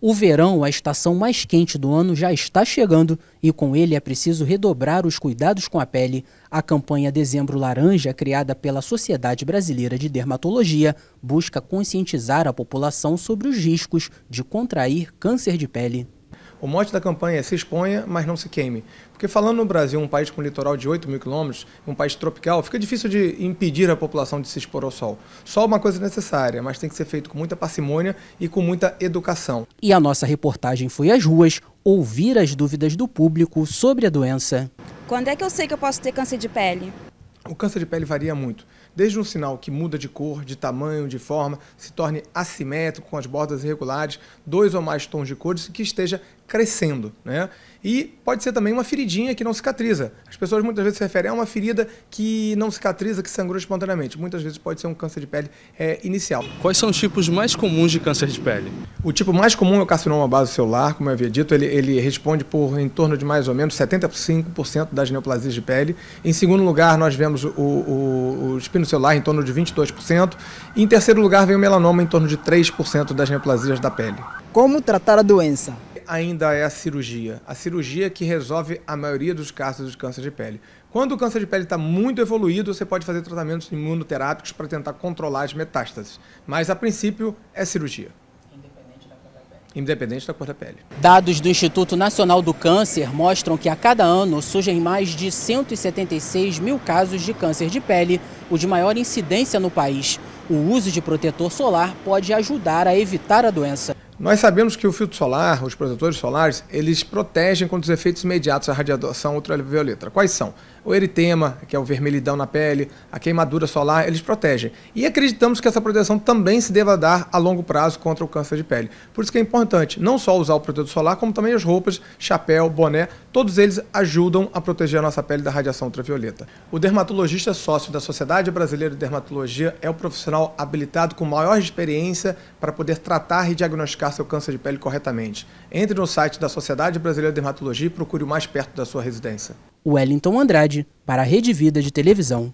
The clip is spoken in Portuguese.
O verão, a estação mais quente do ano, já está chegando e com ele é preciso redobrar os cuidados com a pele. A campanha Dezembro Laranja, criada pela Sociedade Brasileira de Dermatologia, busca conscientizar a população sobre os riscos de contrair câncer de pele. O mote da campanha é se exponha, mas não se queime. Porque falando no Brasil, um país com um litoral de 8 mil quilômetros, um país tropical, fica difícil de impedir a população de se expor ao sol. Só é uma coisa necessária, mas tem que ser feito com muita parcimônia e com muita educação. E a nossa reportagem foi às ruas ouvir as dúvidas do público sobre a doença. Quando é que eu sei que eu posso ter câncer de pele? O câncer de pele varia muito, desde um sinal que muda de cor, de tamanho, de forma, se torne assimétrico, com as bordas irregulares, dois ou mais tons de cores que esteja crescendo, né? E pode ser também uma feridinha que não cicatriza. As pessoas muitas vezes se referem a uma ferida que não cicatriza, que sangrou espontaneamente. Muitas vezes pode ser um câncer de pele é, inicial. Quais são os tipos mais comuns de câncer de pele? O tipo mais comum é o carcinoma base celular, como eu havia dito, ele, ele responde por em torno de mais ou menos 75% das neoplasias de pele. Em segundo lugar, nós vemos o, o, o espino celular em torno de 22%. E em terceiro lugar, vem o melanoma em torno de 3% das neoplasias da pele. Como tratar a doença? Ainda é a cirurgia. A cirurgia que resolve a maioria dos casos de câncer de pele. Quando o câncer de pele está muito evoluído, você pode fazer tratamentos imunoterápicos para tentar controlar as metástases. Mas, a princípio, é cirurgia independente da cor da pele. Dados do Instituto Nacional do Câncer mostram que a cada ano surgem mais de 176 mil casos de câncer de pele, o de maior incidência no país. O uso de protetor solar pode ajudar a evitar a doença. Nós sabemos que o filtro solar, os protetores solares, eles protegem contra os efeitos imediatos da radiação ultravioleta. Quais são? O eritema, que é o vermelhidão na pele, a queimadura solar, eles protegem. E acreditamos que essa proteção também se deva dar a longo prazo contra o câncer de pele. Por isso que é importante não só usar o protetor solar, como também as roupas, chapéu, boné, todos eles ajudam a proteger a nossa pele da radiação ultravioleta. O dermatologista sócio da Sociedade Brasileira de Dermatologia é o profissional habilitado com maior experiência para poder tratar e diagnosticar tratar seu câncer de pele corretamente. Entre no site da Sociedade Brasileira de Dermatologia e procure o mais perto da sua residência. Wellington Andrade, para a Rede Vida de Televisão.